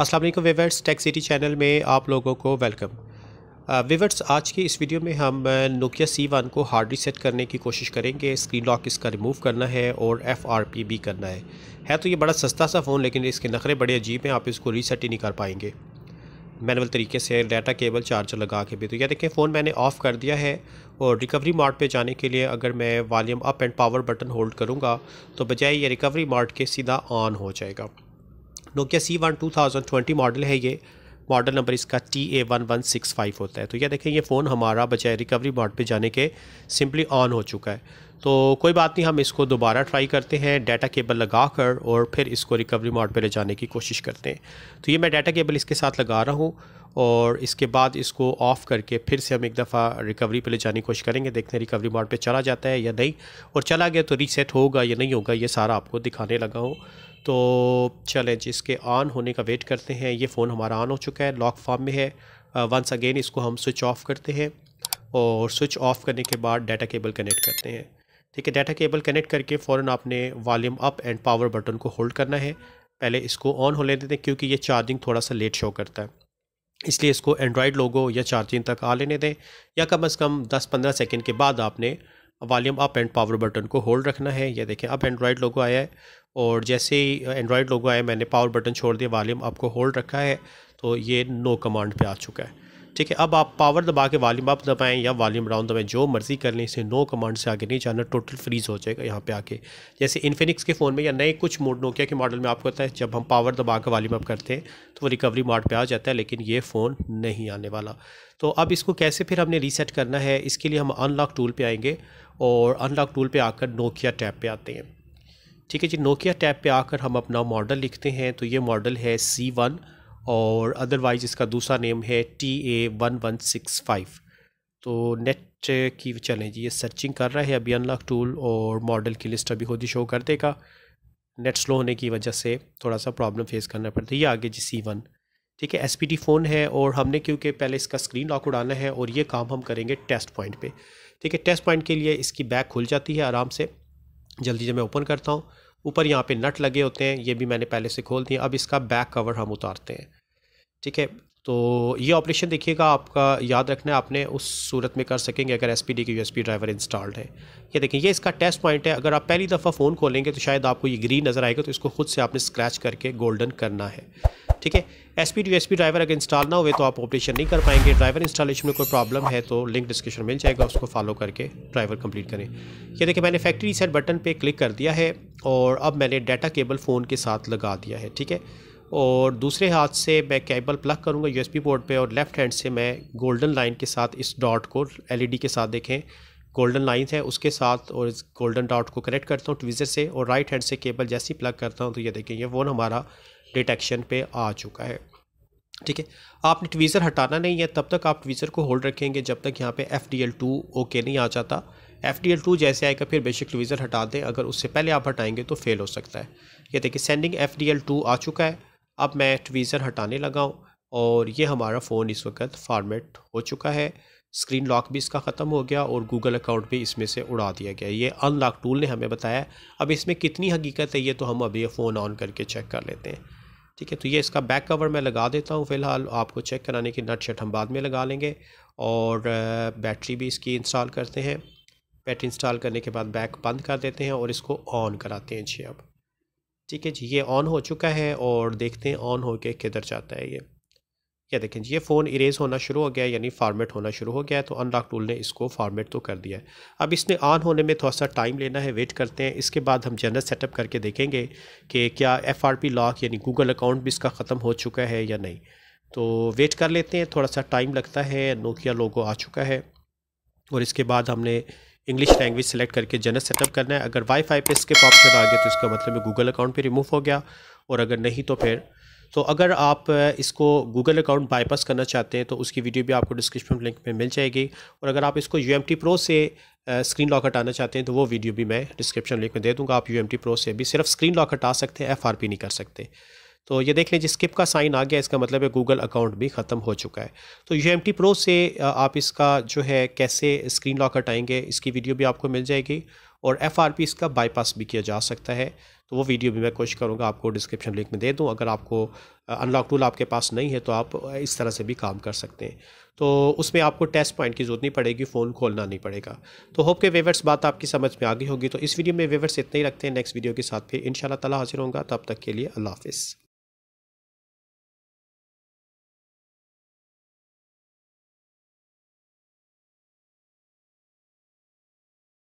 अस्सलाम वालेकुम weavers tech city channel में आप लोगों को वेलकम विवर्ट्स uh, आज की इस वीडियो में हम नोकिया सी वन को हार्ड रीसेट करने की कोशिश करेंगे स्क्रीन लॉक इसका रिमूव करना है और एफ आर पी भी करना है है तो ये बड़ा सस्ता सा फ़ोन लेकिन इसके नखरे बड़े अजीब हैं आप इसको रीसेट ही नहीं कर पाएंगे मैनुअल तरीके से डाटा केबल चार्जर लगा के भी तो यह देखें फ़ोन मैंने ऑफ़ कर दिया है और रिकवरी मार्ट पे जाने के लिए अगर मैं volume up and power button hold करूँगा तो बजाय ये रिकवरी मार्ट के सीधा ऑन हो जाएगा Nokia C one two thousand twenty model है ये मॉडल नंबर इसका T A one one six five होता है तो ये देखें ये फ़ोन हमारा बजाय रिकवरी मोड पे जाने के सिंपली ऑन हो चुका है तो कोई बात नहीं हम इसको दोबारा ट्राई करते हैं डाटा केबल लगा कर और फिर इसको रिकवरी मोड पे ले जाने की कोशिश करते हैं तो ये मैं डाटा केबल इसके साथ लगा रहा हूँ और इसके बाद इसको ऑफ़ करके फिर से हम एक दफ़ा रिकवरी पे ले जाने की कोशिश करेंगे देखते हैं रिकवरी मोड पे चला जाता है या नहीं और चला गया तो रीसेट होगा या नहीं होगा ये सारा आपको दिखाने लगा हूँ तो चलें इसके ऑन होने का वेट करते हैं ये फ़ोन हमारा ऑन हो चुका है लॉक फॉर्म में है वंस uh, अगेन इसको हम स्विच ऑफ़ करते हैं और स्विच ऑफ़ करने के बाद डाटा केबल कनेक्ट करते हैं ठीक है डाटा केबल कनेक्ट करके फ़ौर आपने volume up and power button को होल्ड करना है पहले इसको ऑन हो देते हैं क्योंकि ये चार्जिंग थोड़ा सा लेट शो करता है इसलिए इसको एंड्रॉयड लोगो या चार्जिंग तक आ लेने दें या कम अज़ कम दस पंद्रह सेकेंड के बाद आपने volume up and power button को होल्ड रखना है ये देखें अब एंड्रॉयड लोगो आया है और जैसे ही एंड्रॉयड लोगो आए मैंने पावर बटन छोड़ दिया वॉल्यूम आपको होल्ड रखा है तो ये नो कमांड पे आ चुका है ठीक है अब आप पावर दबा के वॉल्यूम अप दबाएं या वॉल्यूम डाउन दबाएं जो मर्ज़ी कर लें इसे नो कमांड से आगे नहीं जाना टोटल फ्रीज हो जाएगा यहाँ पे आके जैसे इन्फिनिक्स के फ़ोन में या नए कुछ मोड नोकिया के मॉडल में आपको पता है जब हम पावर दबा के वॉल्यूम अप करते हैं तो वो रिकवरी मोड पर आ जाता है लेकिन ये फ़ोन नहीं आने वाला तो अब इसको कैसे फिर हमने रीसेट करना है इसके लिए हम अनलॉक टूल पर आएँगे और अनलॉक टूल पर आकर नोकिया टैब पर आते हैं ठीक है जी नोकिया टैब पे आकर हम अपना मॉडल लिखते हैं तो ये मॉडल है सी वन और अदरवाइज इसका दूसरा नेम है T A one one six five तो नेट की चलें जी ये सर्चिंग कर रहा है अभी अनलॉक टूल और मॉडल की लिस्ट अभी खुद ही शो कर देगा नेट स्लो होने की वजह से थोड़ा सा प्रॉब्लम फेस करना पड़ता है ये आगे जी सी वन ठीक है एस पी फ़ोन है और हमने क्योंकि पहले इसका स्क्रीन लॉक उड़ाना है और ये काम हम करेंगे टेस्ट पॉइंट पे ठीक है टेस्ट पॉइंट के लिए इसकी बैक खुल जाती है आराम से जल्दी जब मैं ओपन करता हूँ ऊपर यहाँ पे नट लगे होते हैं ये भी मैंने पहले से खोल दिए अब इसका बैक कवर हम उतारते हैं ठीक है तो ये ऑपरेशन देखिएगा आपका याद रखना है आपने उस सूरत में कर सकेंगे अगर S P D U S P driver installed है ये देखें ये इसका टेस्ट पॉइंट है अगर आप पहली दफ़ा फ़ोन खोलेंगे तो शायद आपको ये ग्रीन नज़र आएगा तो इसको खुद से आपने स्क्रैच करके गोल्डन करना है ठीक है S P two S P driver अगर इंस्टॉल ना हुए तो आप ऑपरेशन नहीं कर पाएंगे ड्राइवर इंस्टॉलेशन में कोई प्रॉब्लम है तो लिंक डिस्क्रिप्शन मिल जाएगा उसको फॉलो करके ड्राइवर कंप्लीट करें ये देखिए मैंने फैक्ट्री सेट बटन पे क्लिक कर दिया है और अब मैंने डाटा केबल फ़ोन के साथ लगा दिया है ठीक है और दूसरे हाथ से मैं केबल प्लग करूँगा पी पोर्ट पर और लेफ्ट हैंड से मैं गोल्डन लाइन के साथ इस डॉट को डी e के साथ देखें गोल्डन लाइन है उसके साथ और इस गोल्डन डॉट को कनेक्ट करता हूँ ट्वीज़र से और राइट हैंड से केबल जैसे ही प्लग करता हूँ तो ये देखें ये फ़ोन हमारा डिटेक्शन पे आ चुका है ठीक है आपने ट्वीज़र हटाना नहीं है तब तक आप ट्वीज़र को होल्ड रखेंगे जब तक यहाँ पे F D L two okay नहीं आ जाता एफ डी एल टू जैसे आएगा फिर बेशक ट्वीज़र हटा दें अगर उससे पहले आप हटाएंगे तो फेल हो सकता है ये देखिए sending F D L two आ चुका है अब मैं ट्वीज़र हटाने लगा हूँ और ये हमारा फ़ोन इस वक्त फॉर्मेट हो चुका है स्क्रीन लॉक भी इसका ख़त्म हो गया और गूगल अकाउंट भी इसमें से उड़ा दिया गया ये अनलॉक टूल ने हमें बताया अब इसमें कितनी हकीकत है ये तो हम अभी फ़ोन ऑन करके चेक कर लेते हैं ठीक है तो ये इसका बैक कवर मैं लगा देता हूँ फ़िलहाल आपको चेक कराने की नट शट हम बाद में लगा लेंगे और बैटरी भी इसकी इंस्टॉल करते हैं बैटरी इंस्टॉल करने के बाद बैक बंद कर देते हैं और इसको ऑन कराते हैं जी अब ठीक है जी ये ऑन हो चुका है और देखते हैं ऑन होकर किधर जाता है ये ये देखें ये फ़ोन इरेज होना शुरू हो गया यानी फॉर्मेट होना शुरू हो गया तो अनलॉक टूल ने इसको फॉर्मेट तो कर दिया है अब इसने ऑन होने में थोड़ा सा टाइम लेना है वेट करते हैं इसके बाद हम जनरल सेटअप करके देखेंगे कि क्या एफ आर पी लॉक यानी गूगल अकाउंट भी इसका ख़त्म हो चुका है या नहीं तो वेट कर लेते हैं थोड़ा सा टाइम लगता है नोकिया लोगो आ चुका है और इसके बाद हमने इंग्लिश लैंग्वेज सेलेक्ट करके जनरल सेटअप करना है अगर वाई फाई पर इसके ऑप्शन आ गया तो इसका मतलब गूगल अकाउंट पर रिमूव हो गया और अगर नहीं तो फिर तो अगर आप इसको गूगल अकाउंट बाईपास करना चाहते हैं तो उसकी वीडियो भी आपको डिस्क्रिप्शन लिंक में मिल जाएगी और अगर आप इसको यू एम प्रो से स्क्रीन लॉक हटाना चाहते हैं तो वो वीडियो भी मैं डिस्क्रिप्शन लिंक में दे दूँगा आप यू एम प्रो से भी सिर्फ स्क्रीन लॉक हटा सकते हैं एफ नहीं कर सकते तो ये देख जिस स्किप का साइन आ गया इसका मतलब है गूगल अकाउंट भी ख़त्म हो चुका है तो यू एम प्रो से आप इसका जो है कैसे स्क्रीन लॉक हटाएंगे इसकी वीडियो भी आपको मिल जाएगी और एफ आर पी इसका बाईपास भी किया जा सकता है तो वो वीडियो भी मैं कोशिश करूँगा आपको डिस्क्रिप्शन लिंक में दे दूँ अगर आपको अनलॉक टूल आपके पास नहीं है तो आप इस तरह से भी काम कर सकते हैं तो उसमें आपको टेस्ट पॉइंट की ज़रूरत नहीं पड़ेगी फ़ोन खोलना नहीं पड़ेगा तो होप के वेवर्स बात आपकी समझ में आ गई होगी तो इस वीडियो में वेवर्स इतना ही रखते हैं नेक्स्ट वीडियो के साथ फिर इन ताला हाजिर होगा तब तक के लिए अल्लाह हाफिज़